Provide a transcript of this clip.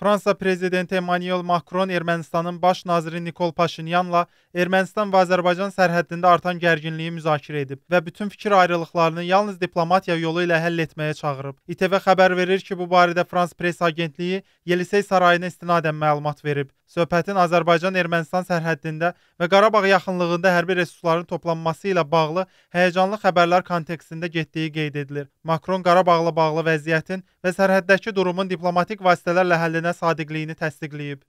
Fransa prezidenti Emmanuel Macron Ermənistanın baş naziri Nikol Paşinyanla Ermənistan və Azərbaycan sərhəddində artan gərginliyi müzakirə edib və bütün fikir ayrılıqlarını yalnız diplomatiya yolu ilə həll etməyə çağırıb. ITV xəbər verir ki, bu barədə Frans Press agentliyi Yelisey sarayına istinadən məlumat verib. Söhbətin Azərbaycan-Ermənistan sərhəddində və Qarabağ yaxınlığında hərbi resursların toplanması ilə bağlı həyecanlı xəbərlər kontekstində getdiyi qeyd edilir. Makron Qarabağla bağlı vəziyyətin və sərhəddəki durumun diplomatik vasitələrlə həllinə mənə sadiqliyini təsdiqləyib.